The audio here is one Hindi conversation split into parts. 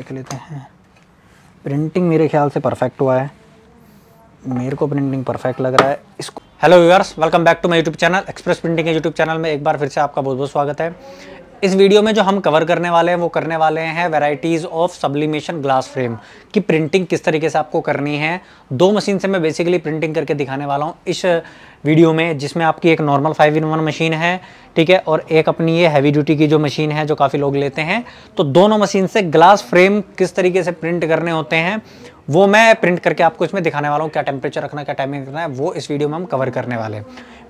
देख लेते हैं प्रिंटिंग मेरे ख्याल से परफेक्ट हुआ है मेरे को प्रिंटिंग परफेक्ट लग रहा है इसको hello viewers welcome back to my YouTube channel Express Printing के यूट्यूब चैनल में एक बार फिर से आपका बहुत बहुत स्वागत है इस वीडियो में जो हम कवर करने वाले हैं वो करने वाले हैं varieties of sublimation glass frame की प्रिंटिंग किस तरीके से आपको करनी है दो मशीन से मैं बेसिकली प्रिंटिंग करके दिखाने वाला हूँ इस वीडियो में जिसमें आपकी एक normal five in one machine है ठीक है और एक अपनी ये हैवी ड्यूटी की जो मशीन है जो काफ़ी लोग लेते हैं तो दोनों मशीन से ग्लास फ्रेम किस तरीके से प्रिंट करने होते हैं वो मैं प्रिंट करके आपको इसमें दिखाने वाला हूँ क्या टेम्परेचर रखना क्या टाइमिंग रखना है वो इस वीडियो में हम कवर करने वाले हैं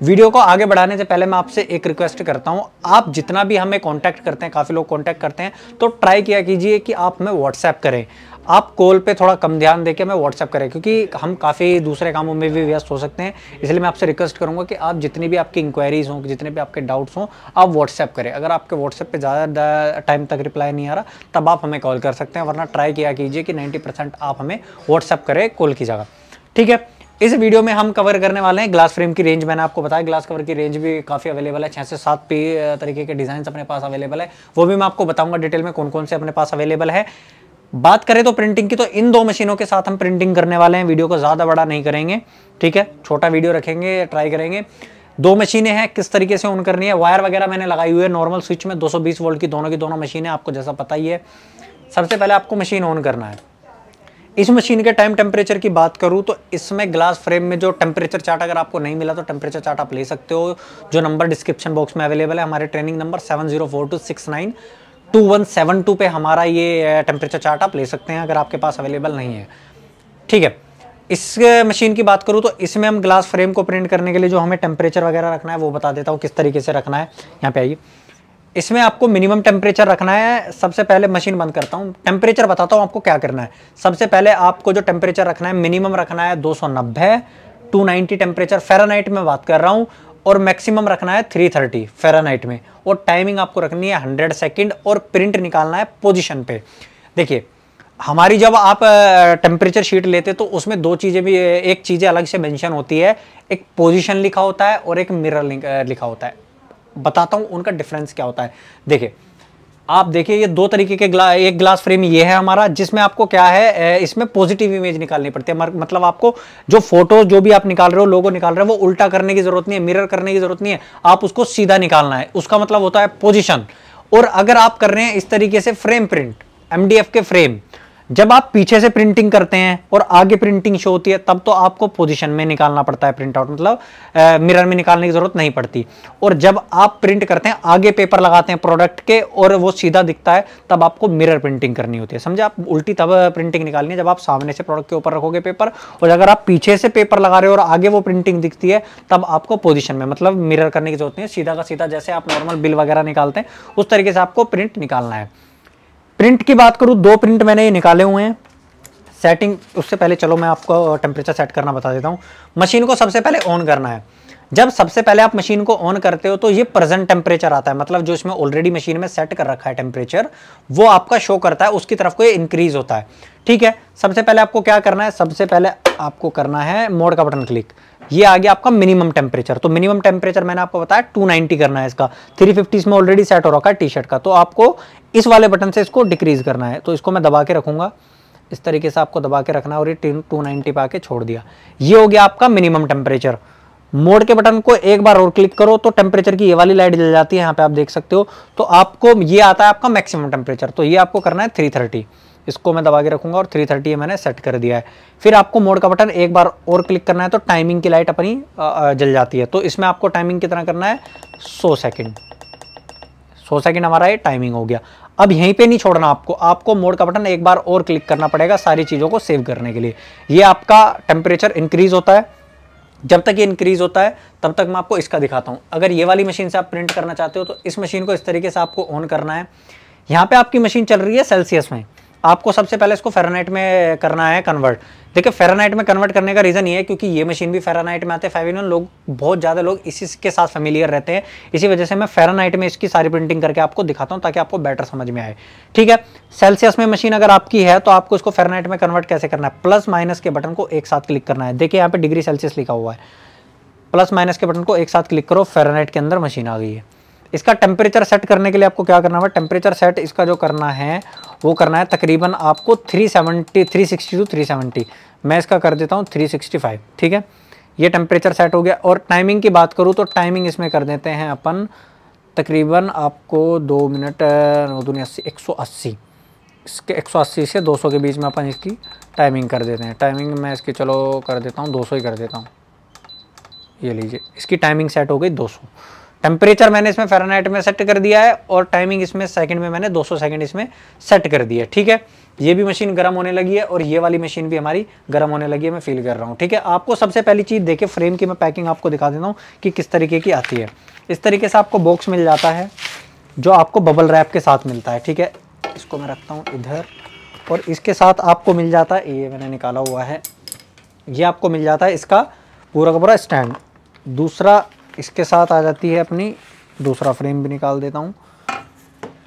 वीडियो को आगे बढ़ाने से पहले मैं आपसे एक रिक्वेस्ट करता हूँ आप जितना भी हमें कॉन्टैक्ट करते हैं काफ़ी लोग कॉन्टैक्ट करते हैं तो ट्राई किया कीजिए कि आप हमें व्हाट्सएप करें आप कॉल पे थोड़ा कम ध्यान देके हमें व्हाट्सअप करें क्योंकि हम काफ़ी दूसरे कामों में भी व्यस्त हो सकते हैं इसलिए मैं आपसे रिक्वेस्ट करूँगा कि आप जितनी भी आपकी इंक्वायरीज हों जितने भी आपके डाउट्स हों आप व्हाट्सअप करें अगर आपके व्हाट्सएप पर ज़्यादा टाइम तक रिप्लाई नहीं आ रहा तब आप हमें कॉल कर सकते हैं वरना ट्राई किया कीजिए कि नाइन्टी आप हमें व्हाट्सअप करें कॉल की जगह ठीक है इस वीडियो में हम कवर करने वाले हैं ग्लास फ्रेम की रेंज मैंने आपको बताया ग्लास कवर की रेंज भी काफ़ी अवेलेबल है छः से सात तरीके के डिज़ाइन अपने पास अवेलेबल है वो भी मैं आपको बताऊंगा डिटेल में कौन कौन से अपने पास अवेलेबल है बात करें तो प्रिंटिंग की तो इन दो मशीनों के साथ हम प्रिंटिंग करने वाले हैं वीडियो को ज़्यादा बड़ा नहीं करेंगे ठीक है छोटा वीडियो रखेंगे ट्राई करेंगे दो मशीनें हैं किस तरीके से ऑन करनी है वायर वगैरह मैंने लगाई हुई है नॉर्मल स्विच में 220 वोल्ट की दोनों की दोनों मशीनें आपको जैसा पता ही है सबसे पहले आपको मशीन ऑन करना है इस मशीन के टाइम टेम्परेचर की बात करूँ तो इसमें ग्लास फ्रेम में जो टेम्परेचर चार्ट अगर आपको नहीं मिला तो टेम्परेचर चार्ट आप ले सकते हो जो नंबर डिस्क्रिप्शन बॉक्स में अवेलेबल है हमारे training number seven zero four two six nine two पे हमारा ये टेम्परेचर चार्ट आप ले सकते हैं अगर आपके पास अवेलेबल नहीं है ठीक है इस मशीन की बात करूँ तो इसमें हम ग्लास फ्रेम को प्रिंट करने के लिए जो हमें टेम्परेचर वगैरह रखना है वो बता देता हूँ किस तरीके से रखना है यहाँ पे आइए इसमें आपको मिनिमम टेम्परेचर रखना है सबसे पहले मशीन बंद करता हूँ टेम्परेचर बताता हूँ आपको क्या करना है सबसे पहले आपको जो टेम्परेचर रखना है मिनिमम रखना है दो सौ नब्बे टू नाइनटी टेम्परेचर फेरानाइट में बात कर रहा हूँ और मैक्सिमम रखना है 330 फेरानाइट में और टाइमिंग आपको रखनी है 100 सेकंड और प्रिंट निकालना है पोजीशन पे देखिए हमारी जब आप टेम्परेचर शीट लेते तो उसमें दो चीज़ें भी एक चीज़ें अलग से मैंशन होती है एक पोजिशन लिखा होता है और एक मिररल लिखा होता है बताता हूँ उनका डिफरेंस क्या होता है देखिए आप देखिए ये दो तरीके के ग्ला, एक ग्लास फ्रेम ये है हमारा जिसमें आपको क्या है इसमें पॉजिटिव इमेज निकालनी पड़ती है मतलब आपको जो फोटो जो भी आप निकाल रहे हो लोगो निकाल रहे हो वो उल्टा करने की जरूरत नहीं है मिरर करने की जरूरत नहीं है आप उसको सीधा निकालना है उसका मतलब होता है पोजिशन और अगर आप कर रहे हैं इस तरीके से फ्रेम प्रिंट एम के फ्रेम जब आप पीछे से प्रिंटिंग करते हैं और आगे प्रिंटिंग शो होती है तब तो आपको पोजीशन में निकालना पड़ता है प्रिंट आउट मतलब आ, मिरर में निकालने की ज़रूरत नहीं पड़ती और जब आप प्रिंट करते हैं आगे पेपर लगाते हैं प्रोडक्ट के और वो सीधा दिखता है तब आपको मिरर प्रिंटिंग करनी होती है समझे आप उल्टी तब प्रिंटिंग निकालनी है जब आप सामने से प्रोडक्ट के ऊपर रखोगे पेपर और अगर आप पीछे से पेपर लगा रहे हो और आगे वो प्रिंटिंग दिखती है तब आपको पोजिशन में मतलब मिरर करने की जरूरत नहीं है सीधा का सीधा जैसे आप नॉर्मल बिल वगैरह निकालते हैं उस तरीके से आपको प्रिंट निकालना है प्रिंट की बात करूँ दो प्रिंट मैंने ये निकाले हुए हैं सेटिंग उससे पहले चलो मैं आपको टेम्परेचर सेट करना बता देता हूँ मशीन को सबसे पहले ऑन करना है जब सबसे पहले आप मशीन को ऑन करते हो तो ये प्रेजेंट टेम्परेचर आता है मतलब जो इसमें ऑलरेडी मशीन में सेट कर रखा है टेम्परेचर वो आपका शो करता है उसकी तरफ को ये इंक्रीज होता है ठीक है सबसे पहले आपको क्या करना है सबसे पहले आपको करना है मोड का बटन क्लिक ये आ गया आपका मिनिमम टेम्परेचर तो मिनिमम टेम्परेचर मैंने आपको बताया 290 करना है इसका 350 में ऑलरेडी सेट हो रखा है टी शर्ट का तो आपको इस वाले बटन से इसको डिक्रीज़ करना है तो इसको मैं दबा के रखूंगा इस तरीके से आपको दबा के रखना और ये टू नाइनटी पा के छोड़ दिया ये हो गया आपका मिनिमम टेम्परेचर मोड के बटन को एक बार और क्लिक करो तो टेम्परेचर की ये वाली लाइट जल जाती है यहाँ पे आप देख सकते हो तो आपको ये आता है आपका मैक्सिमम टेम्परेचर तो ये आपको करना है थ्री थर्टी इसको मैं दबा के रखूंगा और 330 थर्टी मैंने सेट कर दिया है फिर आपको मोड का बटन एक बार और क्लिक करना है तो टाइमिंग की लाइट अपनी जल जाती है तो इसमें आपको टाइमिंग कितना करना है 100 सेकेंड 100 सेकेंड हमारा ये टाइमिंग हो गया अब यहीं पे नहीं छोड़ना आपको आपको मोड का बटन एक बार और क्लिक करना पड़ेगा सारी चीज़ों को सेव करने के लिए ये आपका टेम्परेचर इंक्रीज होता है जब तक ये इंक्रीज होता है तब तक मैं आपको इसका दिखाता हूं अगर ये वाली मशीन से आप प्रिंट करना चाहते हो तो इस मशीन को इस तरीके से आपको ऑन करना है यहां पे आपकी मशीन चल रही है सेल्सियस में आपको सबसे पहले इसको फेरनाइट में करना है कन्वर्ट देखिए फेरानाइट में कन्वर्ट करने का रीज़न ये है क्योंकि ये मशीन भी फेरानाइट में आते हैं फाइव इन लोग बहुत ज़्यादा लोग इसी के साथ फेमिलियर रहते हैं इसी वजह से मैं फेरानाइट में इसकी सारी प्रिंटिंग करके आपको दिखाता हूँ ताकि आपको बेटर समझ में आए ठीक है सेल्सियस में मशीन अगर आपकी है तो आपको इसको फेरानाइट में कन्वर्ट कैसे करना है प्लस माइनस के बटन को एक साथ क्लिक करना है देखिए यहाँ पे डिग्री सेल्सियस लिखा हुआ है प्लस माइनस के बटन को एक साथ क्लिक करो फेरानाइट के अंदर मशीन आ गई है इसका टेम्परेचर सेट करने के लिए आपको क्या करना होगा टेम्परेचर सेट इसका जो करना है वो करना है तकरीबन आपको 370 360 टू 370 मैं इसका कर देता हूँ 365 ठीक है ये टेम्परेचर सेट हो गया और टाइमिंग की बात करूँ तो टाइमिंग इसमें कर देते हैं अपन तकरीबन आपको दो मिनट नौ दूनी अस्सी एक सौ अस्सी इसके एक सौ अस्सी से दो सौ के बीच में अपन इसकी टाइमिंग कर देते हैं टाइमिंग मैं इसकी चलो कर देता हूँ दो सौ ही कर देता हूँ ये लीजिए इसकी टाइमिंग सेट हो गई दो सौ टेम्परेचर मैंने इसमें फेरानाइट में सेट कर दिया है और टाइमिंग इसमें सेकंड में मैंने 200 सेकंड इसमें सेट कर दिया है ठीक है ये भी मशीन गर्म होने लगी है और ये वाली मशीन भी हमारी गर्म होने लगी है मैं फील कर रहा हूँ ठीक है आपको सबसे पहली चीज़ देखे फ्रेम की मैं पैकिंग आपको दिखा देता हूँ कि किस तरीके की आती है इस तरीके से आपको बॉक्स मिल जाता है जो आपको बबल रैप के साथ मिलता है ठीक है इसको मैं रखता हूँ इधर और इसके साथ आपको मिल जाता है ये मैंने निकाला हुआ है ये आपको मिल जाता है इसका पूरा का पूरा स्टैंड दूसरा इसके साथ आ जाती है अपनी दूसरा फ्रेम भी निकाल देता हूँ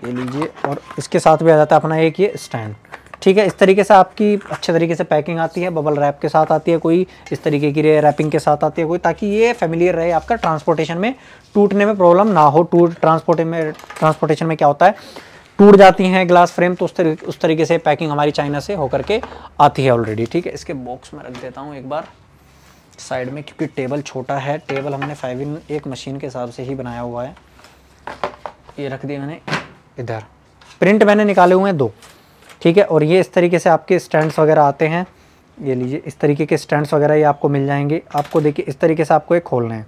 ये लीजिए और इसके साथ भी आ जाता है अपना एक ये स्टैंड ठीक है इस तरीके से आपकी अच्छे तरीके से पैकिंग आती है बबल रैप के साथ आती है कोई इस तरीके की रैपिंग के साथ आती है कोई ताकि ये फेमिलियर रहे आपका ट्रांसपोर्टेशन में टूटने में प्रॉब्लम ना हो टूट ट्रांसपोर्ट में ट्रांसपोर्टेशन में क्या होता है टूट जाती हैं ग्लास फ्रेम तो उस तरीके उस तरीके से पैकिंग हमारी चाइना से होकर के आती है ऑलरेडी ठीक है इसके बॉक्स में रख देता हूँ एक बार साइड में क्योंकि टेबल छोटा है टेबल हमने फाइव इन एक मशीन के हिसाब से ही बनाया हुआ है ये रख दिया मैंने इधर प्रिंट मैंने निकाले हुए हैं दो ठीक है और ये इस तरीके से आपके स्टैंड्स वगैरह आते हैं ये लीजिए इस तरीके के स्टैंड्स वगैरह ये आपको मिल जाएंगे आपको देखिए इस तरीके से आपको ये खोलना है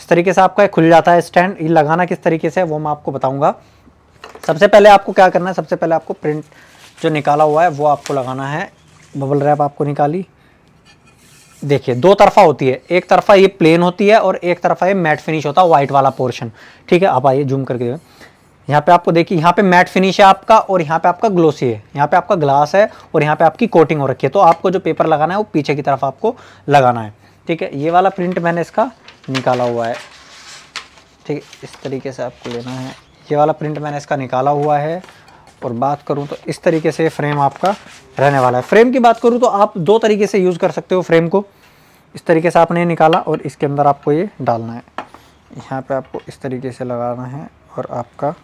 इस तरीके से आपका ये खुल जाता है स्टैंड ये लगाना किस तरीके से है वो मैं आपको बताऊँगा सबसे पहले आपको क्या करना है सबसे पहले आपको प्रिंट जो निकाला हुआ है वो आपको लगाना है बबल रैप आपको निकाली देखिए दो तरफा होती है एक तरफा ये प्लेन होती है और एक तरफा ये मैट फिनिश होता है वाइट वाला पोर्शन ठीक है आप आइए जूम करके यहाँ पे आपको देखिए यहाँ पे मैट फिनिश है आपका और यहाँ पे आपका ग्लोसी है यहाँ पे आपका ग्लास है और यहाँ पे आपकी कोटिंग हो रखी है तो आपको जो पेपर लगाना है वो पीछे की तरफ आपको लगाना है ठीक है ये वाला प्रिंट मैंने इसका निकाला हुआ है ठीक है इस तरीके से आपको लेना है ये वाला प्रिंट मैंने इसका निकाला हुआ है और बात करूँ तो इस तरीके से फ्रेम आपका रहने वाला है फ्रेम की बात करूँ तो आप दो तरीके से यूज़ कर सकते हो फ्रेम को इस तरीके से आपने निकाला और इसके अंदर आपको ये डालना है यहाँ पर आपको इस तरीके से लगाना है और आपका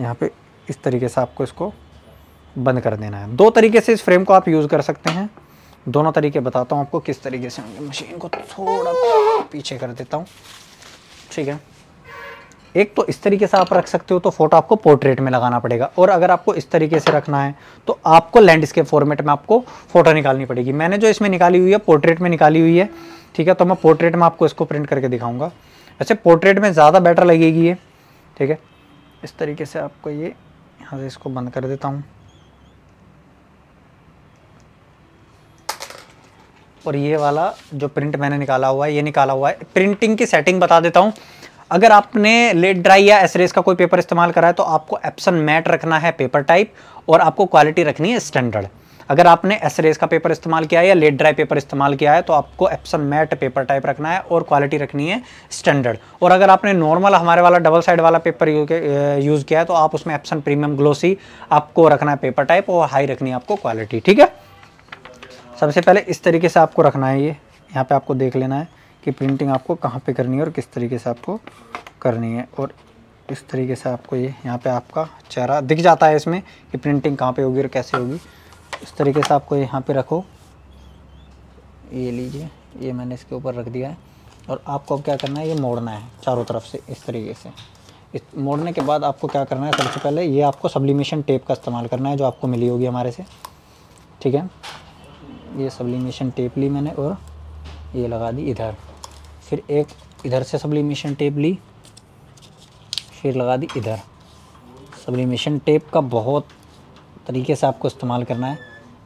यहाँ पे इस तरीके से आपको इसको बंद कर देना है दो तरीके से इस फ्रेम को आप यूज़ कर सकते हैं दोनों तरीके बताता हूँ आपको किस तरीके से होंगे मशीन को थोड़ा पीछे कर देता हूँ ठीक है एक तो इस तरीके से आप रख सकते हो तो फोटो आपको पोर्ट्रेट में लगाना पड़ेगा और अगर आपको इस तरीके से रखना है तो आपको लैंडस्केप फॉर्मेट में आपको फोटो निकालनी पड़ेगी मैंने जो इसमें निकाली हुई है पोर्ट्रेट में निकाली हुई है ठीक है तो मैं पोर्ट्रेट में आपको इसको प्रिंट करके दिखाऊंगा वैसे पोर्ट्रेट में ज़्यादा बेटर लगेगी ये ठीक है इस तरीके से आपको ये यहाँ से इसको बंद कर देता हूँ और ये वाला जो प्रिंट मैंने निकाला हुआ है ये निकाला हुआ है प्रिंटिंग की सेटिंग बता देता हूँ अगर आपने लेट ड्राई या एसरेस का कोई पेपर इस्तेमाल करा है तो आपको एप्सन मैट रखना है पेपर टाइप और आपको क्वालिटी रखनी है स्टैंडर्ड अगर आपने एसरेज का पेपर इस्तेमाल किया है या लेट ड्राई पेपर इस्तेमाल किया है तो आपको एप्सन मैट पेपर टाइप रखना है और क्वालिटी रखनी है स्टैंडर्ड और अगर आपने नॉर्मल हमारे वाला डबल साइड वाला पेपर यूज़ किया है तो आप उसमें एप्सन प्रीमियम ग्लोसी आपको रखना है पेपर टाइप और हाई रखनी है आपको क्वालिटी ठीक है सबसे पहले इस तरीके से आपको रखना है ये यहाँ पर आपको देख लेना है कि प्रिंटिंग आपको कहाँ पर करनी है और किस तरीके से आपको करनी है और इस तरीके से आपको ये यहाँ पे आपका चेहरा दिख जाता है इसमें कि प्रिंटिंग कहाँ पे होगी और कैसे होगी इस तरीके से आपको यहाँ पे रखो ये लीजिए ये मैंने इसके ऊपर रख दिया है और आपको क्या करना है ये मोड़ना है चारों तरफ से इस तरीके से इस मोड़ने के बाद आपको क्या करना है सबसे पहले ये आपको सब्लिमेशन टेप का इस्तेमाल करना है जो आपको मिली होगी हमारे से ठीक है ये सब्लिमेशन टेप ली मैंने और ये लगा दी इधर फिर एक इधर से सब्लिमेशन टेप ली फिर लगा दी इधर सब्लिमेशन टेप का बहुत तरीके से आपको इस्तेमाल करना है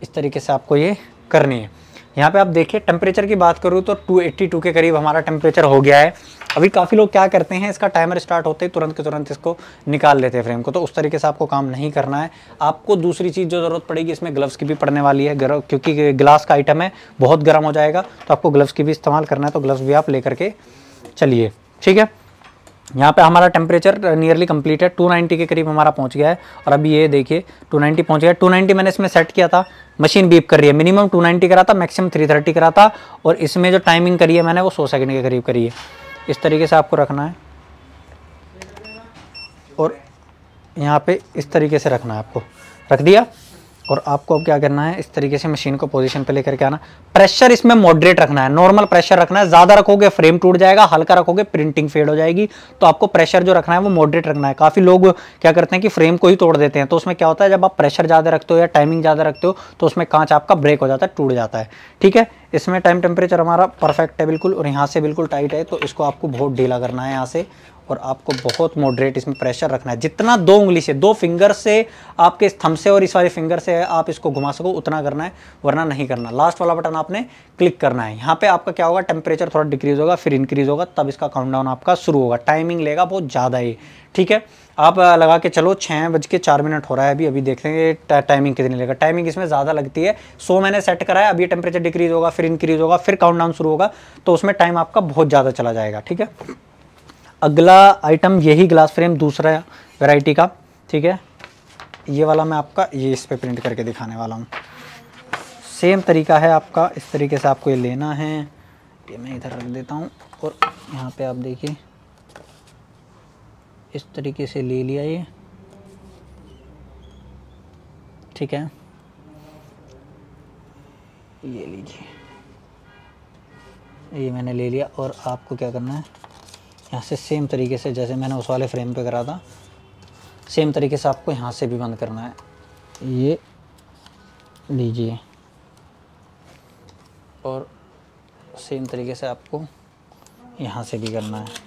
इस तरीके से आपको ये करनी है यहाँ पे आप देखिए टेम्परेचर की बात करूँ तो 282 के करीब हमारा टेम्परेचर हो गया है अभी काफ़ी लोग क्या करते हैं इसका टाइमर स्टार्ट होते ही तुरंत के तुरंत इसको निकाल लेते हैं फ्रेम को तो उस तरीके से आपको काम नहीं करना है आपको दूसरी चीज़ जो ज़रूरत पड़ेगी इसमें ग्लव्स की भी पड़ने वाली है क्योंकि ग्लास का आइटम है बहुत गर्म हो जाएगा तो आपको ग्लव्स की भी इस्तेमाल करना है तो ग्लव्स भी आप ले करके चलिए ठीक है यहाँ पे हमारा टेम्परेचर नियरली कम्प्लीट है 290 के करीब हमारा पहुँच गया है और अभी ये देखिए 290 पहुँच गया 290 मैंने इसमें सेट किया था मशीन बीप कर रही है मिनिमम 290 करा था मैक्सिमम 330 करा था और इसमें जो टाइमिंग करी है मैंने वो 100 सेकंड के करीब करी है इस तरीके से आपको रखना है और यहाँ पर इस तरीके से रखना है आपको रख दिया और आपको अब क्या करना है इस तरीके से मशीन को पोजीशन पे लेकर के आना प्रेशर इसमें मॉडरेट रखना है नॉर्मल प्रेशर रखना है ज़्यादा रखोगे फ्रेम टूट जाएगा हल्का रखोगे प्रिंटिंग फेड हो जाएगी तो आपको प्रेशर जो रखना है वो मॉडरेट रखना है काफ़ी लोग क्या करते हैं कि फ्रेम को ही तोड़ देते हैं तो उसमें क्या होता है जब आप प्रेशर ज़्यादा रखते हो या टाइमिंग ज़्यादा रखते हो तो उसमें कांच आपका ब्रेक हो जाता है टूट जाता है ठीक है इसमें टाइम टेम्परेचर हमारा परफेक्ट है बिल्कुल और यहाँ से बिल्कुल टाइट है तो इसको आपको बहुत ढीला करना है यहाँ से और आपको बहुत मॉडरेट इसमें प्रेशर रखना है जितना दो उंगली से दो फिंगर से आपके इस थम से और इस वाले फिंगर से आप इसको घुमा सको उतना करना है वरना नहीं करना लास्ट वाला बटन आपने क्लिक करना है यहाँ पे आपका क्या होगा टेम्परेचर थोड़ा डिक्रीज होगा फिर इंक्रीज होगा तब इसका काउंट आपका शुरू होगा टाइमिंग लेगा बहुत ज़्यादा ही ठीक है आप लगा के चलो छः बज के चार मिनट हो रहा है अभी अभी देख लेंगे टाइमिंग कितनी लगेगा टाइमिंग इसमें ज़्यादा लगती है सो मैंने सेट कराया अभी टेम्परेचर डिक्रीज होगा फिर इंक्रीज होगा फिर काउंटडाउन शुरू होगा तो उसमें टाइम आपका बहुत ज़्यादा चला जाएगा ठीक है अगला आइटम यही ग्लास फ्रेम दूसरा वैरायटी का ठीक है ये वाला मैं आपका ये इस पर प्रिंट करके दिखाने वाला हूँ सेम तरीका है आपका इस तरीके से आपको ये लेना है ये मैं इधर रख देता हूँ और यहाँ पे आप देखिए इस तरीके से ले लिया ये ठीक है ये लीजिए ये मैंने ले लिया और आपको क्या करना है यहाँ से सेम तरीके से जैसे मैंने उस वाले फ्रेम पे करा था सेम तरीके से आपको यहाँ से भी बंद करना है ये लीजिए और सेम तरीके से आपको यहाँ से भी करना है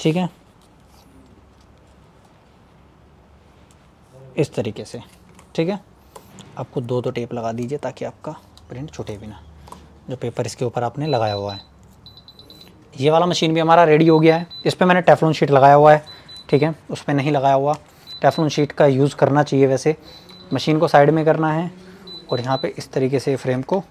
ठीक है इस तरीके से ठीक है आपको दो दो टेप लगा दीजिए ताकि आपका प्रिंट छूटे भी ना जो पेपर इसके ऊपर आपने लगाया हुआ है ये वाला मशीन भी हमारा रेडी हो गया है इस पर मैंने टेफलून शीट लगाया हुआ है ठीक है उस पर नहीं लगाया हुआ टेफलून शीट का यूज़ करना चाहिए वैसे मशीन को साइड में करना है और यहाँ पे इस तरीके से फ्रेम को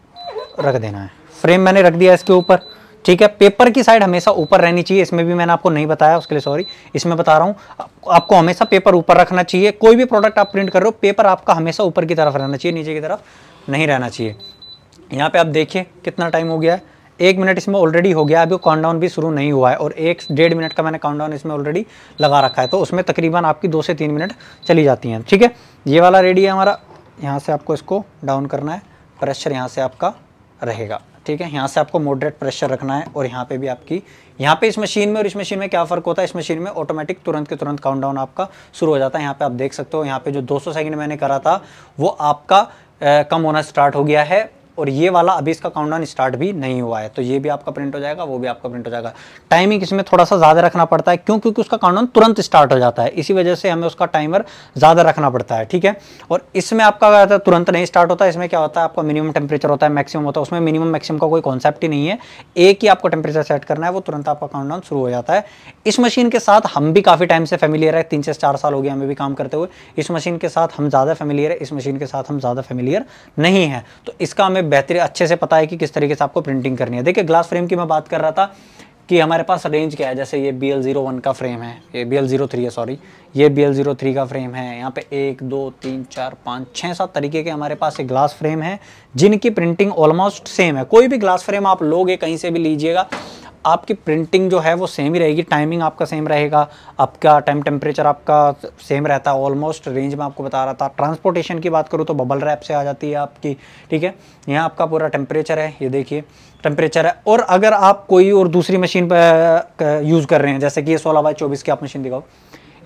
रख देना है फ्रेम मैंने रख दिया इसके ऊपर ठीक है पेपर की साइड हमेशा ऊपर रहनी चाहिए इसमें भी मैंने आपको नहीं बताया उसके लिए सॉरी इसमें बता रहा हूँ आपको हमेशा पेपर ऊपर रखना चाहिए कोई भी प्रोडक्ट आप प्रिंट कर रहे हो पेपर आपका हमेशा ऊपर की तरफ रहना चाहिए नीचे की तरफ नहीं रहना चाहिए यहाँ पे आप देखिए कितना टाइम हो गया है एक मिनट इसमें ऑलरेडी हो गया अभी काउंटडाउन भी शुरू नहीं हुआ है और एक डेढ़ मिनट का मैंने काउंटडाउन इसमें ऑलरेडी लगा रखा है तो उसमें तकरीबन आपकी दो से तीन मिनट चली जाती हैं ठीक है ये वाला रेडी है हमारा यहाँ से आपको इसको डाउन करना है प्रेशर यहाँ से आपका रहेगा ठीक है यहाँ से आपको मॉडरेट प्रेशर रखना है और यहाँ पे भी आपकी यहाँ पे इस मशीन में और इस मशीन में क्या फ़र्क होता है इस मशीन में ऑटोमेटिक तुरंत के तुरंत काउंटडाउन आपका शुरू हो जाता है यहाँ पे आप देख सकते हो यहाँ पे जो 200 सेकंड मैंने करा था वो आपका आ, कम होना स्टार्ट हो गया है और ये वाला अभी इसका काउंटडाउन स्टार्ट भी नहीं हुआ है तो ये भी आपका प्रिंट हो जाएगा वो भी आपका प्रिंट हो जाएगा टाइमिंग इसमें थोड़ा सा ज़्यादा रखना पड़ता है क्यों क्योंकि उसका काउंटडाउन तुरंत स्टार्ट हो जाता है इसी वजह से हमें उसका टाइमर ज़्यादा रखना पड़ता है ठीक है और इसमें आपका क्या तुरंत नहीं स्टार्ट होता है इसमें क्या होता है आपका मिनिमम टेम्परेचर होता है मैक्सिमम होता है उसमें मिनिमम मैक्सिमम का कोई कॉन्सेप्ट ही नहीं है एक ही आपको टेम्परेचर सेट करना है वो तुरंत आपका काउंटडाउन शुरू हो जाता है इस मशीन के साथ हम भी काफ़ी टाइम से फेमिलियर है तीन से चार साल हो गया हमें भी काम करते हुए इस मशीन के साथ हम ज़्यादा फेमिलियर है इस मशीन के साथ हम ज़्यादा फेमिलियर नहीं है तो इसका हमें हमें बेहतर अच्छे से पता है कि किस तरीके से आपको प्रिंटिंग करनी है देखिए ग्लास फ्रेम की मैं बात कर रहा था कि हमारे पास रेंज क्या है जैसे ये बी एल ज़ीरो वन का फ्रेम है ये बी एल ज़ीरो थ्री है सॉरी ये बी एल ज़ीरो थ्री का फ्रेम है यहाँ पे एक दो तीन चार पाँच छः सात तरीके के हमारे पास ये ग्लास फ्रेम है जिनकी प्रिंटिंग ऑलमोस्ट सेम है कोई भी ग्लास फ्रेम आप लोगे कहीं से भी लीजिएगा आपकी प्रिंटिंग जो है वो सेम ही रहेगी टाइमिंग आपका सेम रहेगा आपका टाइम टेम्परेचर आपका सेम रहता है ऑलमोस्ट रेंज में आपको बता रहा था ट्रांसपोर्टेशन की बात करूँ तो बबल रैप से आ जाती है आपकी ठीक है यहाँ आपका पूरा टेम्परेचर है ये देखिए टेम्परेचर है और अगर आप कोई और दूसरी मशीन पर यूज़ कर रहे हैं जैसे कि ये सोलह बाई चौबीस की आप मशीन दिखाओ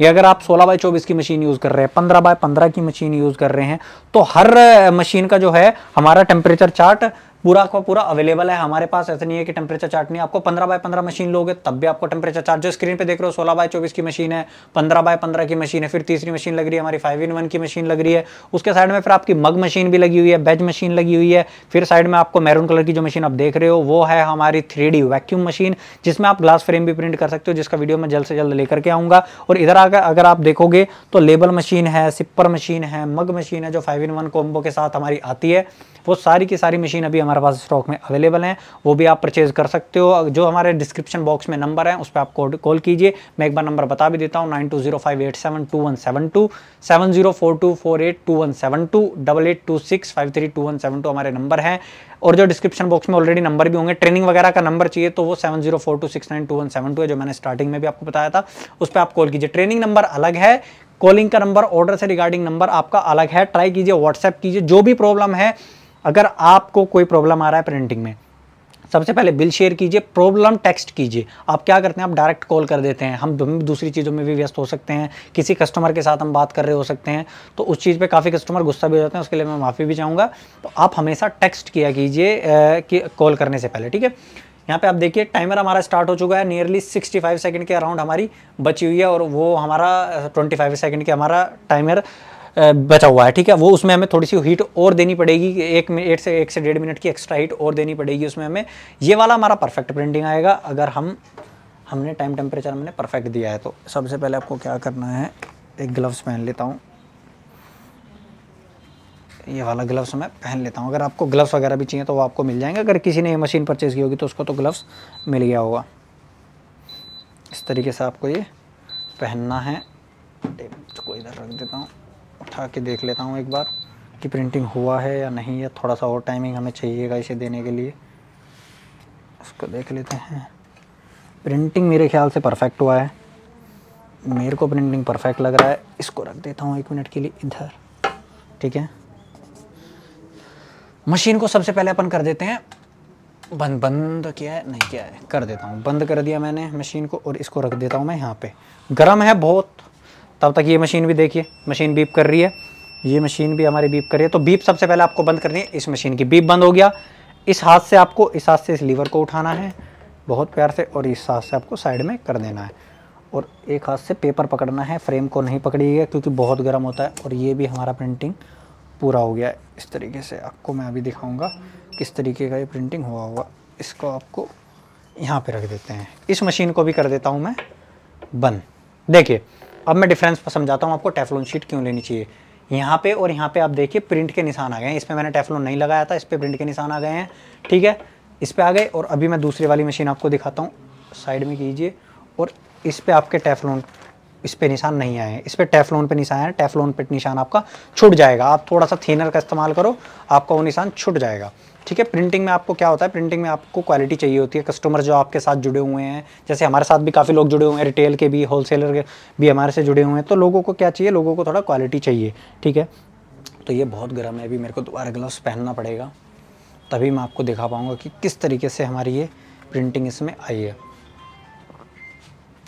ये अगर आप 16 बाई 24 की मशीन यूज़ कर रहे हैं 15 बाय 15 की मशीन यूज़ कर रहे हैं तो हर मशीन का जो है हमारा टेम्परेचर चार्ट पूरा का पूरा अवेलेबल है हमारे पास ऐसा नहीं है कि टेम्परेचर चार्ट नहीं आपको पंद्रह बाय पंद्रह मशीन लोगे तब भी आपको टेम्परेचर चार्ट जो स्क्रीन पे देख रहे हो सोलह बाय चौबीस की मशीन है पंद्रह बाय पंद्रह की मशीन है फिर तीसरी मशीन लग रही है हमारी फाइव इन वन की मशीन लग रही है उसके साइड में फिर आपकी मग मशीन भी लगी हुई है बेज मशीन लगी हुई है फिर साइड में आपको मैरून कलर की जो मशीन आप देख रहे हो वो है हमारी थ्री वैक्यूम मशीन जिसमें आप ग्लास फ्रेम भी प्रिंट कर सकते हो जिसका वीडियो मैं जल्द से जल्द लेकर के आऊँगा और इधर आकर अगर आप देखोगे तो लेबल मशीन है सिप्पर मशीन है मग मशीन है जो फाइव इन वन कोम्बो के साथ हमारी आती है वो सारी की सारी मशीन अभी हमारे पास स्टॉक में अवेलेबल हैं वो भी आप परचेज़ कर सकते हो जो हमारे डिस्क्रिप्शन बॉक्स में नंबर है उस पर आप कॉल कॉल कीजिए मैं एक बार नंबर बता भी देता हूँ nine two zero five eight seven two one seven two seven zero four two four eight two one seven two double eight two six five three two one seven two हमारे नंबर हैं और जो डिस्क्रिप्शन बॉक्स में ऑलरेडी नंबर भी होंगे ट्रेनिंग वगैरह का नंबर चाहिए तो वो seven zero four two six nine two one seven two है जो मैंने स्टार्टिंग में भी आपको बताया था उस पर आप कॉल कीजिए ट्रेनिंग नंबर अलग है कॉलिंग का नंबर ऑर्डर से रिगार्डिंग नंबर आपका अलग है ट्राई कीजिए व्हाट्सएप कीजिए जो भी प्रॉब्लम है अगर आपको कोई प्रॉब्लम आ रहा है प्रिंटिंग में सबसे पहले बिल शेयर कीजिए प्रॉब्लम टेक्स्ट कीजिए आप क्या करते हैं आप डायरेक्ट कॉल कर देते हैं हम दूसरी चीज़ों में भी व्यस्त हो सकते हैं किसी कस्टमर के साथ हम बात कर रहे हो सकते हैं तो उस चीज़ पे काफ़ी कस्टमर गुस्सा भी हो जाते हैं उसके लिए मैं माफ़ी भी चाहूँगा तो आप हमेशा टेक्स्ट किया कीजिए कि कॉल करने से पहले ठीक है यहाँ पे आप देखिए टाइमर हमारा स्टार्ट हो चुका है नियरली 65 सेकंड के अराउंड हमारी बची हुई है और वो हमारा 25 सेकंड के हमारा टाइमर बचा हुआ है ठीक है वो उसमें हमें थोड़ी सी हीट और देनी पड़ेगी एक मिनट से एक से डेढ़ मिनट की एक्स्ट्रा हीट और देनी पड़ेगी उसमें हमें ये वाला हमारा परफेक्ट प्रिंटिंग आएगा अगर हम हमने टाइम टेम्परेचर हमने परफेक्ट दिया है तो सबसे पहले आपको क्या करना है एक ग्लव्स पहन लेता हूँ ये वाला ग्लव्स मैं पहन लेता हूँ अगर आपको ग्लव्स वगैरह भी चाहिए तो वो आपको मिल जाएंगे अगर किसी ने ये मशीन परचेज़ की होगी तो उसको तो ग्लव्स मिल गया होगा इस तरीके से आपको ये पहनना है टेप को इधर रख देता हूँ उठा के देख लेता हूँ एक बार कि प्रिंटिंग हुआ है या नहीं है थोड़ा सा और टाइमिंग हमें चाहिएगा इसे देने के लिए उसको देख लेते हैं प्रिंटिंग मेरे ख्याल से परफेक्ट हुआ है मेरे को प्रिंटिंग परफेक्ट लग रहा है इसको रख देता हूँ एक मिनट के लिए इधर ठीक है मशीन को सबसे पहले अपन कर देते हैं बंद बंद किया है नहीं किया है कर देता हूँ बंद कर दिया मैंने मशीन को और इसको रख देता हूँ मैं यहाँ पे गर्म है बहुत तब तक ये मशीन भी देखिए मशीन बीप कर रही है ये मशीन भी हमारी बीप कर रही है तो बीप सबसे पहले आपको बंद करनी है इस मशीन की बीप बंद हो गया इस हाथ से आपको इस हाथ से इस लीवर को उठाना है बहुत प्यार से और इस हाथ से आपको साइड में कर देना है और एक हाथ से पेपर पकड़ना है फ्रेम को नहीं पकड़िएगा क्योंकि बहुत गर्म होता है और ये भी हमारा प्रिंटिंग पूरा हो गया है इस तरीके से आपको मैं अभी दिखाऊंगा किस तरीके का ये प्रिंटिंग हुआ होगा इसको आपको यहाँ पे रख देते हैं इस मशीन को भी कर देता हूँ मैं बंद देखिए अब मैं डिफरेंस पर समझाता हूँ आपको टेफलोन शीट क्यों लेनी चाहिए यहाँ पे और यहाँ पे आप देखिए प्रिंट के निशान आ गए हैं इसमें मैंने टेफलोन नहीं लगाया था इस पर प्रिंट के निशान आ गए हैं ठीक है इस पर आ गए और अभी मैं दूसरी वाली मशीन आपको दिखाता हूँ साइड में कीजिए और इस पर आपके टेफलोन इस पर निशान नहीं आए हैं इस पर टेफलोन पर निशान है टेफलोन पर निशान आपका छुट जाएगा आप थोड़ा सा थीनर का इस्तेमाल करो आपका वो निशान छुट जाएगा ठीक है प्रिंटिंग में आपको क्या होता है प्रिंटिंग में आपको क्वालिटी चाहिए होती है कस्टमर जो आपके साथ जुड़े हुए हैं जैसे हमारे साथ भी काफ़ी लोग जुड़े हुए हैं रिटेल के भी होलसेलर के भी हमारे से जुड़े हुए हैं तो लोगों को क्या चाहिए लोगों को थोड़ा क्वालिटी चाहिए ठीक है तो ये बहुत गर्म है अभी मेरे को दोबारा ग्लव्स पहनना पड़ेगा तभी मैं आपको दिखा पाऊँगा कि किस तरीके से हमारी ये प्रिंटिंग इसमें आई है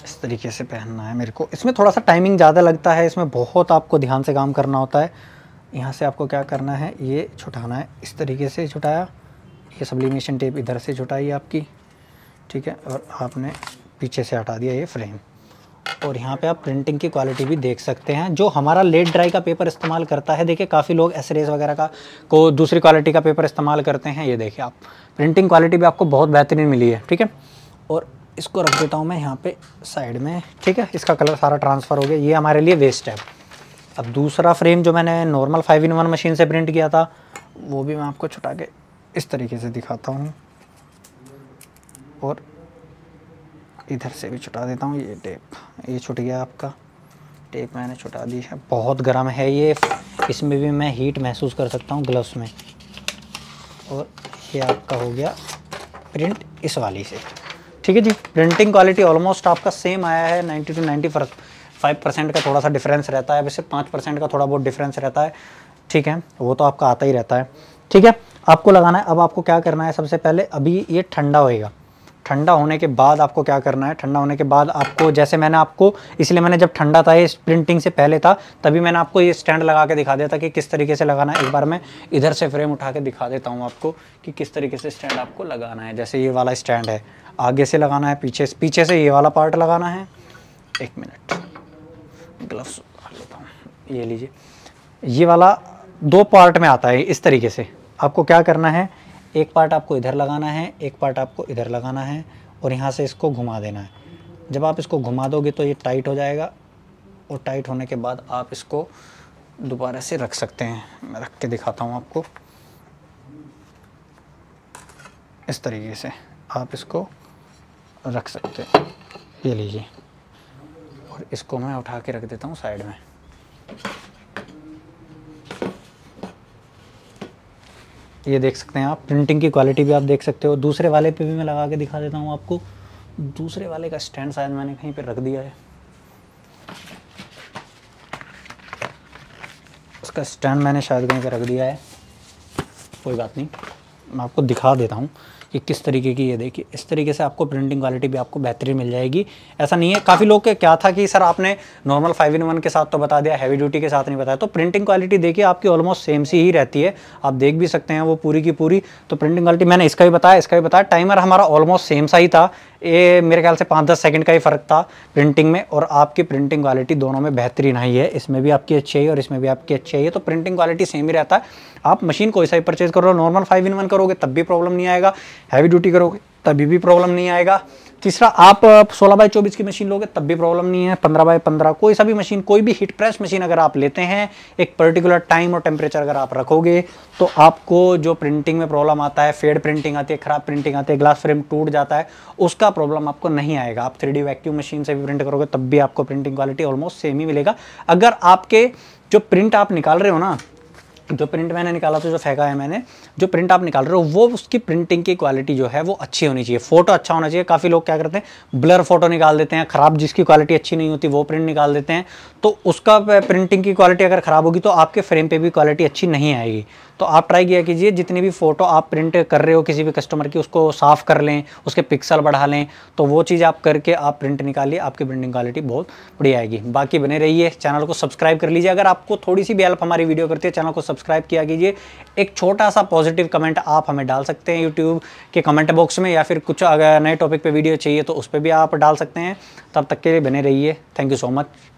इस तरीके से पहनना है मेरे को इसमें थोड़ा सा टाइमिंग ज़्यादा लगता है इसमें बहुत आपको ध्यान से काम करना होता है यहाँ से आपको क्या करना है ये छुटाना है इस तरीके से छुटाया ये सब्लिमेशन टेप इधर से छुटाई आपकी ठीक है और आपने पीछे से हटा दिया ये फ्रेम और यहाँ पे आप प्रिंटिंग की क्वालिटी भी देख सकते हैं जो हमारा लेट ड्राई का पेपर इस्तेमाल करता है देखिए काफ़ी लोग एसरेज वगैरह का को दूसरी क्वालिटी का पेपर इस्तेमाल करते हैं ये देखिए आप प्रिंटिंग क्वालिटी भी आपको बहुत बेहतरीन मिली है ठीक है और इसको रख देता हूँ मैं यहाँ पे साइड में ठीक है इसका कलर सारा ट्रांसफ़र हो गया ये हमारे लिए वेस्ट है अब दूसरा फ्रेम जो मैंने normal five in one machine से प्रिंट किया था वो भी मैं आपको छुटा के इस तरीके से दिखाता हूँ और इधर से भी छुटा देता हूँ ये टेप ये छुट गया आपका टेप मैंने छुटा दी है बहुत गर्म है ये इसमें भी मैं हीट महसूस कर सकता हूँ ग्लव्स में और ये आपका हो गया प्रिंट इस वाली से ठीक है जी प्रिंटिंग क्वालिटी ऑलमोस्ट आपका सेम आया है नाइन्टी टू नाइन्टी फर्क फाइव परसेंट का थोड़ा सा डिफरेंस रहता है वैसे पाँच परसेंट का थोड़ा बहुत डिफरेंस रहता है ठीक है वो तो आपका आता ही रहता है ठीक है आपको लगाना है अब आपको क्या करना है सबसे पहले अभी ये ठंडा होएगा ठंडा होने के बाद आपको क्या करना है ठंडा होने के बाद आपको जैसे मैंने आपको इसलिए मैंने जब ठंडा था ये प्रिंटिंग से पहले था तभी मैंने आपको ये स्टैंड लगा के दिखा दिया था कि किस तरीके से लगाना है एक बार मैं इधर से फ्रेम उठा के दिखा देता हूँ आपको कि किस तरीके से स्टैंड आपको लगाना है जैसे ये वाला स्टैंड है आगे से लगाना है पीछे पीछे से ये वाला पार्ट लगाना है एक मिनट ग्लव्स लेता हूँ ये लीजिए ये वाला दो पार्ट में आता है इस तरीके से आपको क्या करना है एक पार्ट आपको इधर लगाना है एक पार्ट आपको इधर लगाना है और यहाँ से इसको घुमा देना है जब आप इसको घुमा दोगे तो ये टाइट हो जाएगा और टाइट होने के बाद आप इसको दोबारा से रख सकते हैं मैं रख के दिखाता हूँ आपको इस तरीके से आप इसको रख सकते हैं ये लीजिए और इसको मैं उठा के रख देता हूँ साइड में ये देख सकते हैं आप प्रिंटिंग की क्वालिटी भी आप देख सकते हो दूसरे वाले पे भी मैं लगा के दिखा देता हूँ आपको दूसरे वाले का स्टैंड शायद मैंने कहीं पे रख दिया है उसका स्टैंड मैंने शायद कहीं पे रख दिया है कोई बात नहीं मैं आपको दिखा देता हूँ कि किस तरीके की ये देखिए इस तरीके से आपको प्रिंटिंग क्वालिटी भी आपको बेहतरीन मिल जाएगी ऐसा नहीं है काफ़ी लोग के क्या था कि सर आपने नॉर्मल फाइव इन वन के साथ तो बता दिया हैवी ड्यूटी के साथ नहीं बताया तो प्रिंटिंग क्वालिटी देखिए आपकी ऑलमोस्ट सेम सी ही रहती है आप देख भी सकते हैं वो पूरी की पूरी तो प्रिंटिंग क्वालिटी मैंने इसका भी बताया इसका भी बताया टाइमर हमारा ऑलमोस्ट सेम सा ही था ये मेरे ख्याल से पाँच दस सेकंड का ही फ़र्क था प्रिंटिंग में और आपकी प्रिंटिंग क्वालिटी दोनों में बेहतरीन आई है इसमें भी आपकी अच्छी है और इसमें भी आपकी अच्छी है तो प्रिंटिंग क्वालिटी सेम ही रहता है आप मशीन कोई सा ही परचेज़ करो नॉर्मल फाइव इन वन करोगे तब भी प्रॉब्लम नहीं आएगा हैवी ड्यूटी करोगे तभी भी प्रॉब्लम नहीं आएगा तीसरा आप 16 बाई 24 की मशीन लोगे तब भी प्रॉब्लम नहीं है 15 बाई 15 कोई सा भी मशीन कोई भी हीट प्रेस मशीन अगर आप लेते हैं एक पर्टिकुलर टाइम और टेम्परेचर अगर आप रखोगे तो आपको जो प्रिंटिंग में प्रॉब्लम आता है फेड प्रिंटिंग आती है ख़राब प्रिंटिंग आती है ग्लास फ्रेम टूट जाता है उसका प्रॉब्लम आपको नहीं आएगा आप थ्री वैक्यूम मशीन से भी प्रिंट करोगे तब भी आपको प्रिंटिंग क्वालिटी ऑलमोस्ट सेम ही मिलेगा अगर आपके जो प्रिंट आप निकाल रहे हो ना जो प्रिंट मैंने निकाला था जो फेंका है मैंने जो प्रिंट आप निकाल रहे हो वो उसकी प्रिंटिंग की क्वालिटी जो है वो अच्छी होनी चाहिए फोटो अच्छा होना चाहिए काफ़ी लोग क्या करते हैं ब्लर फोटो निकाल देते हैं ख़राब जिसकी क्वालिटी अच्छी नहीं होती वो प्रिंट निकाल देते हैं तो उसका प्रिंटिंग की क्वालिटी अगर ख़राब होगी तो आपके फ्रेम पर भी क्वालिटी अच्छी नहीं आएगी तो आप ट्राई किया कीजिए जितनी भी फ़ोटो आप प्रिंट कर रहे हो किसी भी कस्टमर की उसको साफ़ कर लें उसके पिक्सल बढ़ा लें तो वो चीज़ आप करके आप प्रिंट निकालिए आपकी प्रिंटिंग क्वालिटी बहुत बढ़िया आएगी बाकी बने रहिए चैनल को सब्सक्राइब कर लीजिए अगर आपको थोड़ी सी भी हेल्प हमारी वीडियो करती है चैनल को सब्सक्राइब सब्सक्राइब किया कीजिए एक छोटा सा पॉजिटिव कमेंट आप हमें डाल सकते हैं यूट्यूब के कमेंट बॉक्स में या फिर कुछ अगर नए टॉपिक पे वीडियो चाहिए तो उस पर भी आप डाल सकते हैं तब तक के लिए बने रहिए थैंक यू सो मच